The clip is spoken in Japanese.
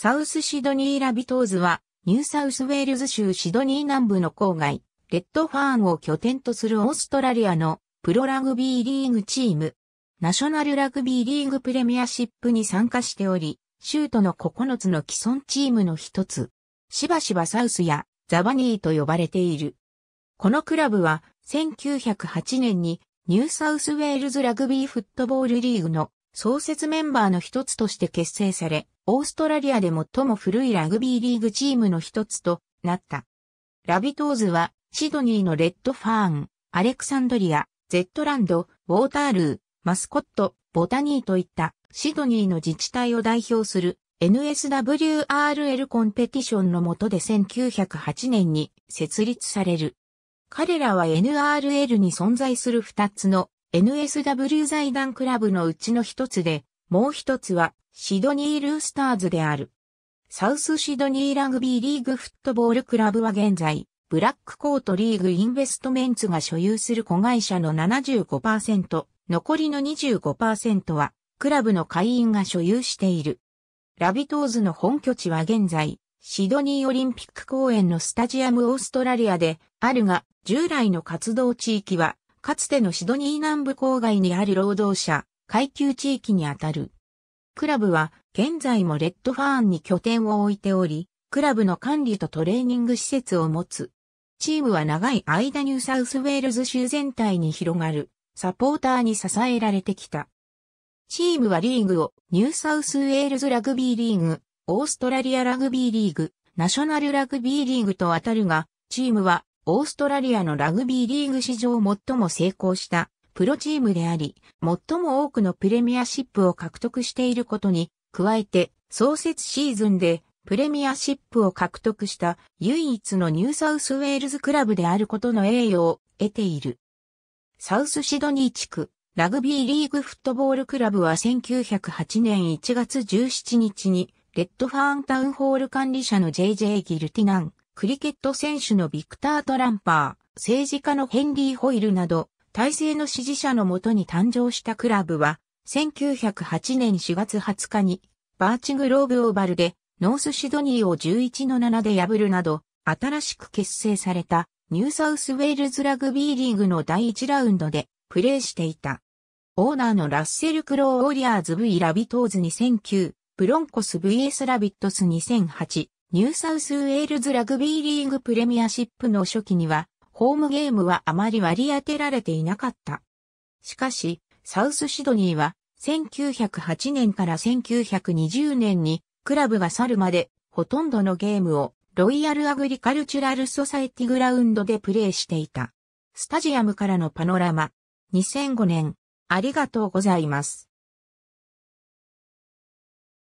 サウスシドニーラビトーズは、ニューサウスウェールズ州シドニー南部の郊外、レッドファーンを拠点とするオーストラリアのプロラグビーリーグチーム、ナショナルラグビーリーグプレミアシップに参加しており、州都の9つの既存チームの一つ、しばしばサウスやザバニーと呼ばれている。このクラブは1908年にニューサウスウェールズラグビーフットボールリーグの創設メンバーの一つとして結成され、オーストラリアで最も古いラグビーリーグチームの一つとなった。ラビトーズは、シドニーのレッドファーン、アレクサンドリア、ゼットランド、ウォータールー、マスコット、ボタニーといったシドニーの自治体を代表する NSWRL コンペティションの下で1908年に設立される。彼らは NRL に存在する2つの NSW 財団クラブのうちの一つで、もう一つはシドニールースターズである。サウスシドニーラグビーリーグフットボールクラブは現在、ブラックコートリーグインベストメンツが所有する子会社の75%、残りの25%は、クラブの会員が所有している。ラビトーズの本拠地は現在、シドニーオリンピック公園のスタジアムオーストラリアであるが、従来の活動地域はかつてのシドニー南部郊外にある労働者、階級地域にあたる。クラブは現在もレッドファーンに拠点を置いており、クラブの管理とトレーニング施設を持つ。チームは長い間ニューサウスウェールズ州全体に広がるサポーターに支えられてきた。チームはリーグをニューサウスウェールズラグビーリーグ、オーストラリアラグビーリーグ、ナショナルラグビーリーグと当たるが、チームはオーストラリアのラグビーリーグ史上最も成功したプロチームであり、最も多くのプレミアシップを獲得していることに、加えて創設シーズンでプレミアシップを獲得した唯一のニューサウスウェールズクラブであることの栄誉を得ている。サウスシドニー地区ラグビーリーグフットボールクラブは1908年1月17日にレッドファーンタウンホール管理者の JJ ギルティナンクリケット選手のビクター・トランパー、政治家のヘンリー・ホイルなど、体制の支持者のもとに誕生したクラブは、1908年4月20日に、バーチグローブ・オーバルで、ノースシドニーを11の7で破るなど、新しく結成された、ニューサウスウェールズラグビーリーグの第1ラウンドで、プレーしていた。オーナーのラッセル・クロー・オリアーズ V ラビトーズ2009、ブロンコス VS ラビットス2008、ニューサウスウェールズラグビーリーグプレミアシップの初期には、ホームゲームはあまり割り当てられていなかった。しかし、サウスシドニーは、1908年から1920年に、クラブが去るまで、ほとんどのゲームを、ロイヤルアグリカルチュラルソサエティグラウンドでプレーしていた。スタジアムからのパノラマ。2005年、ありがとうございます。